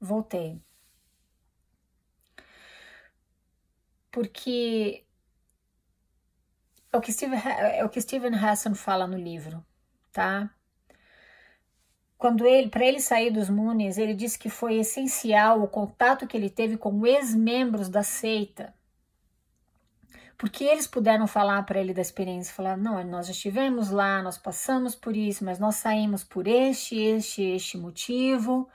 voltei. Porque é o que, Steve, é o que Steven Hassan fala no livro, tá? Quando ele, para ele sair dos Moonies, ele disse que foi essencial o contato que ele teve com ex-membros da seita, porque eles puderam falar para ele da experiência, falar, não, nós já estivemos lá, nós passamos por isso, mas nós saímos por este, este, este motivo,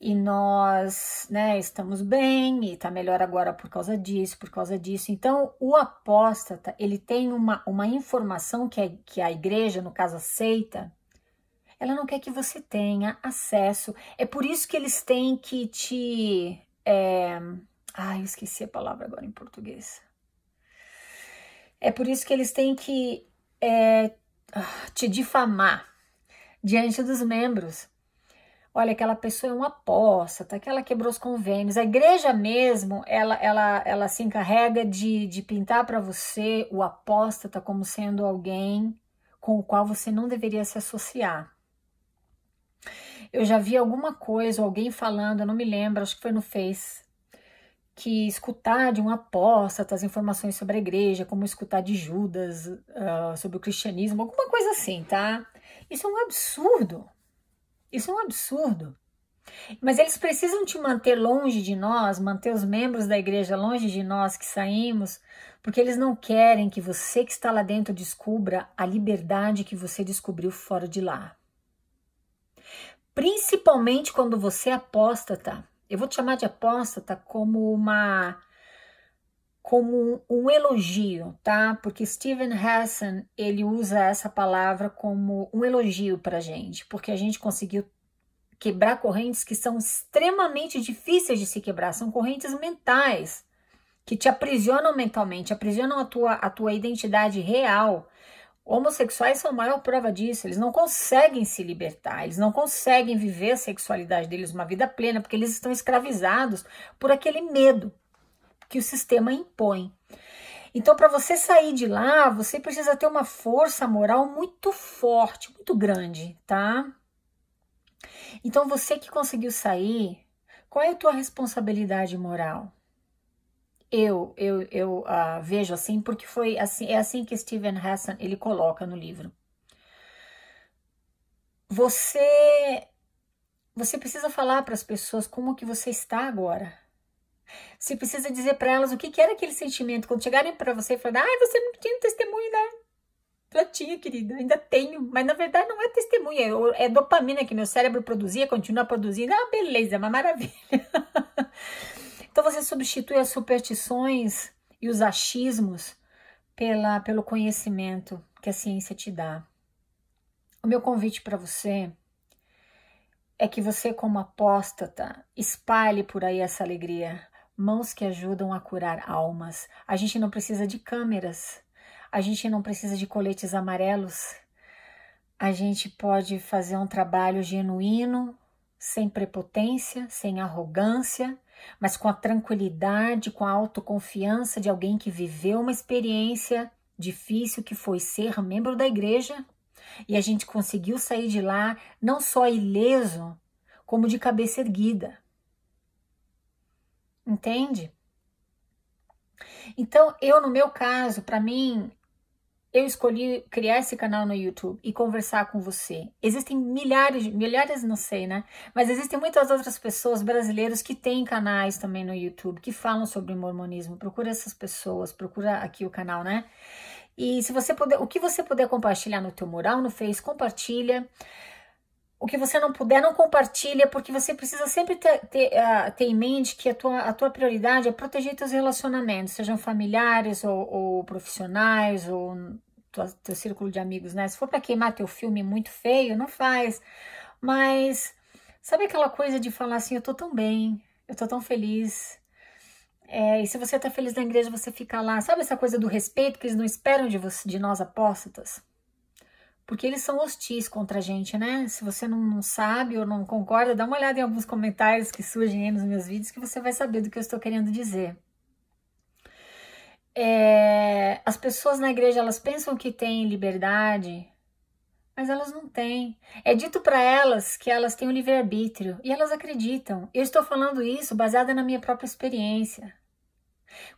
e nós né, estamos bem e está melhor agora por causa disso, por causa disso. Então, o apóstata, ele tem uma, uma informação que a, é, que a igreja, no caso aceita ela não quer que você tenha acesso. É por isso que eles têm que te... É... Ai, eu esqueci a palavra agora em português. É por isso que eles têm que é, ah, te difamar diante dos membros, olha, aquela pessoa é uma apóstata, tá? que ela quebrou os convênios. A igreja mesmo, ela, ela, ela se encarrega de, de pintar para você o apóstata tá? como sendo alguém com o qual você não deveria se associar. Eu já vi alguma coisa, alguém falando, eu não me lembro, acho que foi no Face, que escutar de um apóstata tá? as informações sobre a igreja, como escutar de Judas uh, sobre o cristianismo, alguma coisa assim, tá? Isso é um absurdo. Isso é um absurdo. Mas eles precisam te manter longe de nós, manter os membros da igreja longe de nós que saímos, porque eles não querem que você que está lá dentro descubra a liberdade que você descobriu fora de lá. Principalmente quando você é apóstata. Eu vou te chamar de apóstata como uma como um elogio, tá? Porque Steven Hassan, ele usa essa palavra como um elogio pra gente, porque a gente conseguiu quebrar correntes que são extremamente difíceis de se quebrar, são correntes mentais que te aprisionam mentalmente, aprisionam a tua, a tua identidade real. Homossexuais são a maior prova disso, eles não conseguem se libertar, eles não conseguem viver a sexualidade deles uma vida plena, porque eles estão escravizados por aquele medo, que o sistema impõe. Então, para você sair de lá, você precisa ter uma força moral muito forte, muito grande, tá? Então, você que conseguiu sair, qual é a tua responsabilidade moral? Eu, eu, eu uh, vejo assim, porque foi assim, é assim que Steven Hassan ele coloca no livro. Você, você precisa falar para as pessoas como que você está agora. Você precisa dizer para elas o que, que, era aquele sentimento. Quando chegarem para você e falarem, ah, você não tinha testemunho, né? Eu tinha, querida, ainda tenho. Mas na verdade não é testemunho, é, é dopamina que meu cérebro produzia, continua produzindo. Ah, beleza, é uma maravilha. então você substitui as superstições e os achismos pela, pelo conhecimento que a ciência te dá. O meu convite para você é que você, como apóstata, espalhe por aí essa alegria mãos que ajudam a curar almas. A gente não precisa de câmeras, a gente não precisa de coletes amarelos. A gente pode fazer um trabalho genuíno, sem prepotência, sem arrogância, mas com a tranquilidade, com a autoconfiança de alguém que viveu uma experiência difícil que foi ser membro da igreja e a gente conseguiu sair de lá não só ileso, como de cabeça erguida entende? Então, eu, no meu caso, para mim, eu escolhi criar esse canal no YouTube e conversar com você. Existem milhares, milhares não sei, né? Mas existem muitas outras pessoas brasileiras que têm canais também no YouTube que falam sobre mormonismo. Procura essas pessoas, procura aqui o canal, né? E se você puder, o que você puder compartilhar no teu mural, no Face, compartilha o que você não puder, não compartilha, porque você precisa sempre ter, ter, ah, ter em mente que a tua, a tua prioridade é proteger teus relacionamentos, sejam familiares ou, ou profissionais, ou tua, teu círculo de amigos, né? Se for para queimar teu filme muito feio, não faz. Mas sabe aquela coisa de falar assim, eu tô tão bem, eu tô tão feliz. É, e se você tá feliz na igreja, você fica lá. Sabe essa coisa do respeito que eles não esperam de, você, de nós apóstatas? porque eles são hostis contra a gente, né? Se você não, não, sabe ou não concorda, dá uma olhada em alguns comentários que surgem aí nos meus vídeos que você vai saber do que eu estou querendo dizer. É, as pessoas na igreja elas pensam que têm liberdade, mas elas não têm. É dito para elas que elas têm o livre arbítrio e elas acreditam. Eu estou falando isso baseada na minha própria experiência.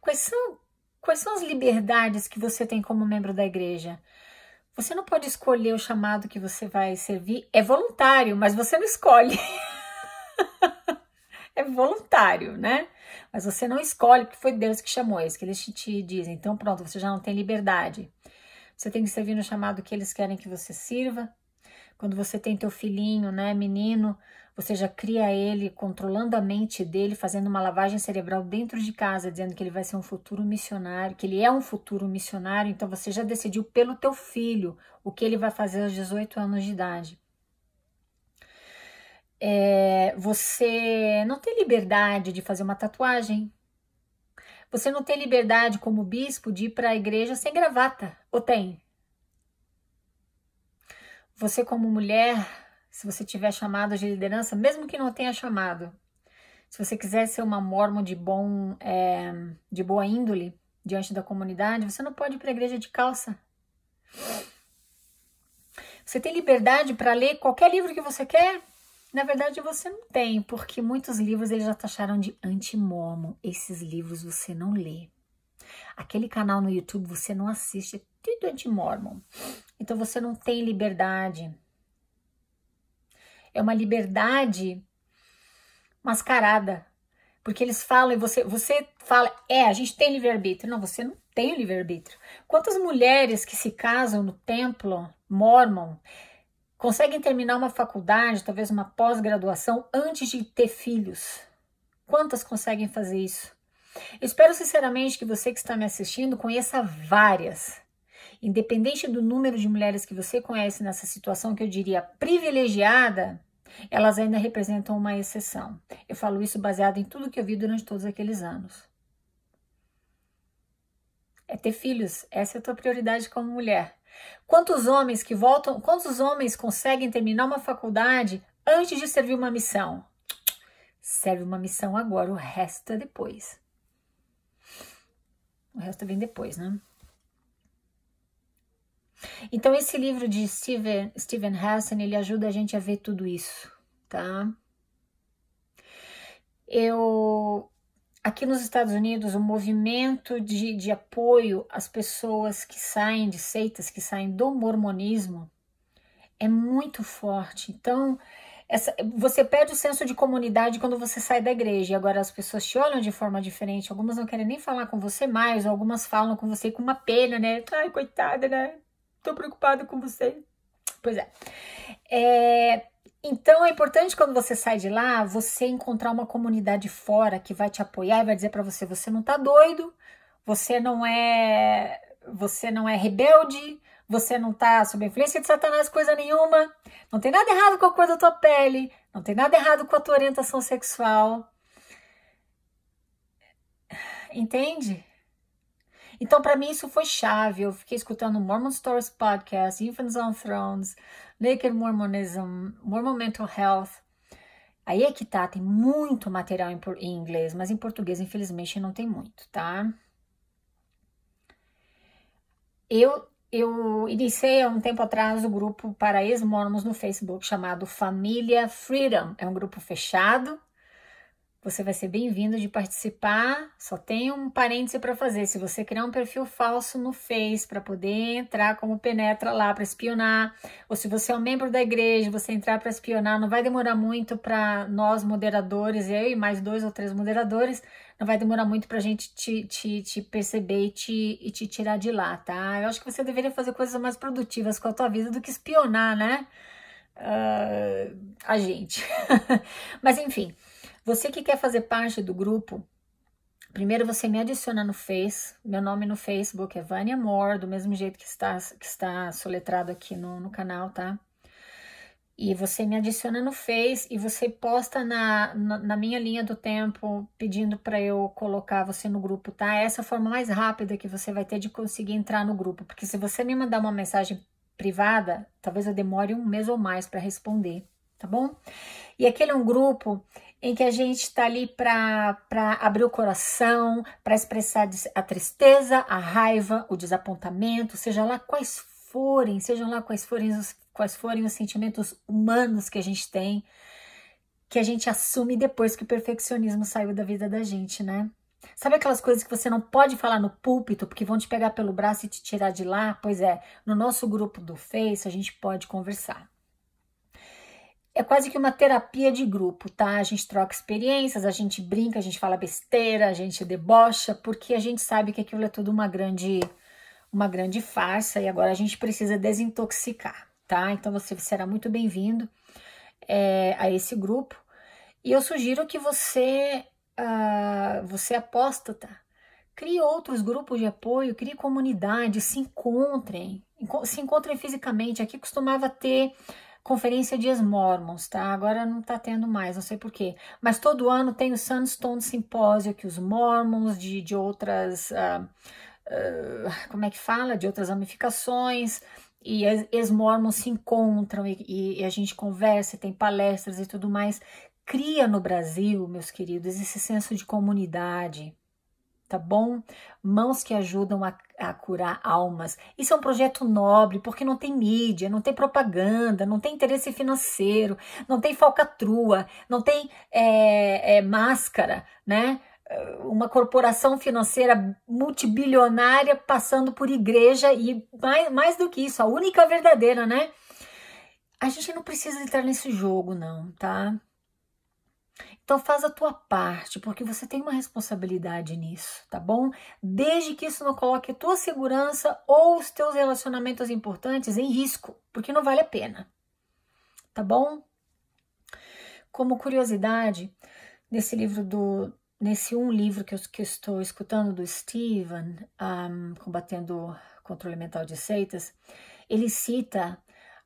Quais são Quais são as liberdades que você tem como membro da igreja? Você não pode escolher o chamado que você vai servir. É voluntário, mas você não escolhe. é voluntário, né? Mas você não escolhe, porque foi Deus que chamou, é isso que eles te, te dizem. Então, pronto, você já não tem liberdade. Você tem que servir no chamado que eles querem que você sirva. Quando você tem teu filhinho, né, menino, você já cria ele controlando a mente dele, fazendo uma lavagem cerebral dentro de casa, dizendo que ele vai ser um futuro missionário, que ele é um futuro missionário, então você já decidiu pelo teu filho o que ele vai fazer aos 18 anos de idade. É, você não tem liberdade de fazer uma tatuagem. Você não tem liberdade como bispo de ir para a igreja sem gravata, ou tem? Você como mulher se você tiver chamado de liderança, mesmo que não tenha chamado, se você quiser ser uma mormon de bom, é, de boa índole diante da comunidade, você não pode ir para a igreja de calça. Você tem liberdade para ler qualquer livro que você quer? Na verdade, você não tem, porque muitos livros eles já taxaram de anti mormo Esses livros você não lê. Aquele canal no YouTube você não assiste, é tudo anti-mormon. Então você não tem liberdade é uma liberdade mascarada. Porque eles falam e você, você fala, é, a gente tem livre-arbítrio. Não, você não tem livre-arbítrio. Quantas mulheres que se casam no templo mormon conseguem terminar uma faculdade, talvez uma pós-graduação, antes de ter filhos? Quantas conseguem fazer isso? Eu espero sinceramente que você que está me assistindo conheça várias. Independente do número de mulheres que você conhece nessa situação, que eu diria privilegiada, elas ainda representam uma exceção. Eu falo isso baseado em tudo que eu vi durante todos aqueles anos. É ter filhos, essa é a tua prioridade como mulher. Quantos homens que voltam, quantos homens conseguem terminar uma faculdade antes de servir uma missão? Serve uma missão agora, o resto é depois. O resto vem depois, né? Então, esse livro de Steven, Steven Hassan, ele ajuda a gente a ver tudo isso, tá? Eu... Aqui nos Estados Unidos, o movimento de, de apoio às pessoas que saem de seitas, que saem do mormonismo, é muito forte. Então, essa, você perde o senso de comunidade quando você sai da igreja. E agora as pessoas te olham de forma diferente. Algumas não querem nem falar com você mais, algumas falam com você com uma pena, né? Ai, coitada, né? Tô preocupada com você. Pois é. é. Então é importante quando você sai de lá, você encontrar uma comunidade fora que vai te apoiar e vai dizer para você: você não tá doido, você não é, você não é rebelde, você não tá sob influência de Satanás, coisa nenhuma. Não tem nada errado com a cor da tua pele, não tem nada errado com a tua orientação sexual. Entende? Então, para mim, isso foi chave. Eu fiquei escutando Mormon Stories Podcast, Infants on Thrones, Naked Mormonism, Mormon Mental Health. Aí é que tá, tem muito material em, em inglês, mas em português, infelizmente, não tem muito, tá? Eu, eu iniciei há um tempo atrás o grupo para ex-mormons no Facebook chamado Família Freedom. É um grupo fechado você vai ser bem-vindo de participar. Só tem um parêntese para fazer. Se você criar um perfil falso no Face para poder entrar como penetra lá para espionar, ou se você é um membro da igreja, você entrar para espionar, não vai demorar muito para nós moderadores, eu e mais dois ou três moderadores, não vai demorar muito para a gente te, te, te perceber e te, e te tirar de lá, tá? Eu acho que você deveria fazer coisas mais produtivas com a tua vida do que espionar, né? Uh, a gente. Mas enfim. Você que quer fazer parte do grupo, primeiro você me adiciona no Face. Meu nome no Facebook é Vânia Moore, do mesmo jeito que está, que está soletrado aqui no, no canal, tá? E você me adiciona no Face e você posta na, na, na minha linha do tempo pedindo para eu colocar você no grupo, tá? Essa é a forma mais rápida que você vai ter de conseguir entrar no grupo, porque se você me mandar uma mensagem privada, talvez eu demore um mês ou mais para responder tá bom? E aquele é um grupo em que a gente está ali para abrir o coração, para expressar a tristeza, a raiva, o desapontamento, seja lá quais forem, sejam lá quais forem os, quais forem os sentimentos humanos que a gente tem, que a gente assume depois que o perfeccionismo saiu da vida da gente, né? Sabe aquelas coisas que você não pode falar no púlpito porque vão te pegar pelo braço e te tirar de lá? Pois é, no nosso grupo do Face a gente pode conversar é quase que uma terapia de grupo, tá? A gente troca experiências, a gente brinca, a gente fala besteira, a gente debocha, porque a gente sabe que aquilo é tudo uma grande uma grande farsa e agora a gente precisa desintoxicar, tá? Então você será muito bem-vindo é, a esse grupo e eu sugiro que você uh, você apóstata tá? crie outros grupos de apoio, crie comunidade, se encontrem, se encontrem fisicamente. Aqui costumava ter Conferência ex Mormons, tá? Agora não tá tendo mais, não sei porquê. Mas todo ano tem o Sunstone Simpósio, que os Mormons de, de outras. Uh, uh, como é que fala? De outras ramificações. E ex-mormons se encontram e, e a gente conversa, tem palestras e tudo mais. Cria no Brasil, meus queridos, esse senso de comunidade tá bom? Mãos que ajudam a, a, curar almas. Isso é um projeto nobre, porque não tem mídia, não tem propaganda, não tem interesse financeiro, não tem falcatrua, não tem é, é, máscara, né? Uma corporação financeira multibilionária passando por igreja e mais, mais do que isso, a única verdadeira, né? A gente não precisa entrar nesse jogo, não, tá? Então faz a tua parte, porque você tem uma responsabilidade nisso, tá bom? Desde que isso não coloque a tua segurança ou os teus relacionamentos importantes em risco, porque não vale a pena. Tá bom? Como curiosidade, nesse livro do nesse um livro que eu, que eu estou escutando do Steven, um, combatendo controle mental de seitas, ele cita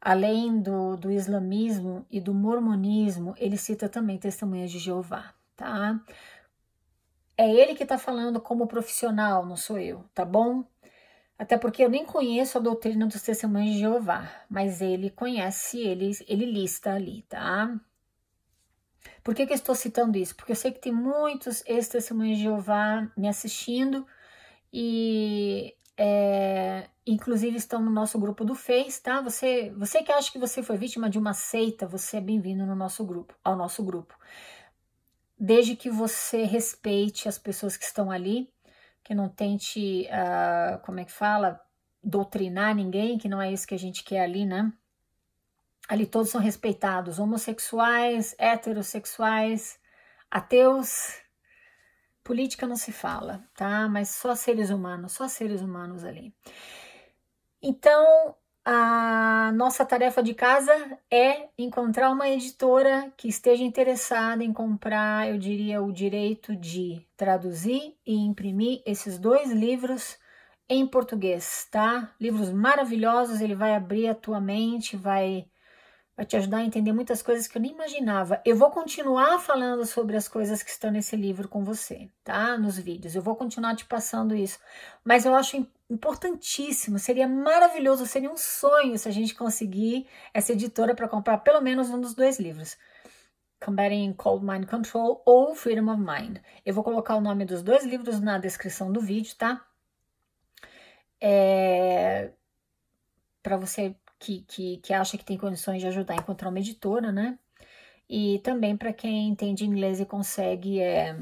Além do, do islamismo e do mormonismo, ele cita também testemunhas de Jeová, tá? É ele que está falando como profissional, não sou eu, tá bom? Até porque eu nem conheço a doutrina dos testemunhos de Jeová, mas ele conhece, ele, ele lista ali, tá? Por que, que eu estou citando isso? Porque eu sei que tem muitos ex-testemunhos de Jeová me assistindo e é, inclusive estão no nosso grupo do Face, tá? Você, você que acha que você foi vítima de uma seita, você é bem-vindo no nosso grupo, ao nosso grupo. Desde que você respeite as pessoas que estão ali, que não tente, uh, como é que fala, doutrinar ninguém, que não é isso que a gente quer ali, né? Ali todos são respeitados, homossexuais, heterossexuais, ateus, política não se fala, tá? Mas só seres humanos, só seres humanos ali. Então, a nossa tarefa de casa é encontrar uma editora que esteja interessada em comprar, eu diria, o direito de traduzir e imprimir esses dois livros em português, tá? Livros maravilhosos, ele vai abrir a tua mente, vai vai te ajudar a entender muitas coisas que eu nem imaginava. Eu vou continuar falando sobre as coisas que estão nesse livro com você, tá? Nos vídeos. Eu vou continuar te passando isso. Mas eu acho importantíssimo, seria maravilhoso, seria um sonho se a gente conseguir essa editora para comprar pelo menos um dos dois livros. Combating Cold Mind Control ou Freedom of Mind. Eu vou colocar o nome dos dois livros na descrição do vídeo, tá? É... Para você que, que, que acha que tem condições de ajudar a encontrar uma editora, né? E também para quem entende inglês e consegue, é,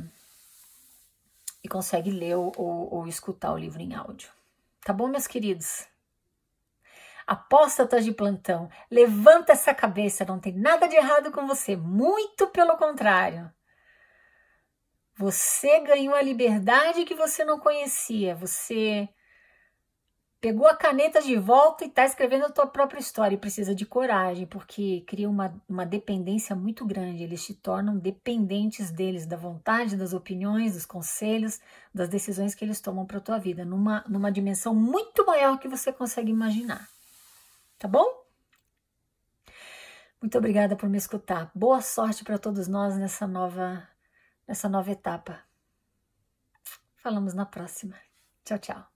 e consegue ler ou, ou, escutar o livro em áudio. Tá bom, meus queridos? apóstatas tá de plantão, levanta essa cabeça, não tem nada de errado com você, muito pelo contrário. Você ganhou a liberdade que você não conhecia, você Pegou a caneta de volta e está escrevendo a tua própria história. E precisa de coragem, porque cria uma, uma dependência muito grande. Eles se tornam dependentes deles, da vontade, das opiniões, dos conselhos, das decisões que eles tomam para a tua vida, numa, numa dimensão muito maior que você consegue imaginar. Tá bom? Muito obrigada por me escutar. Boa sorte para todos nós nessa nova, nessa nova etapa. Falamos na próxima. Tchau, tchau.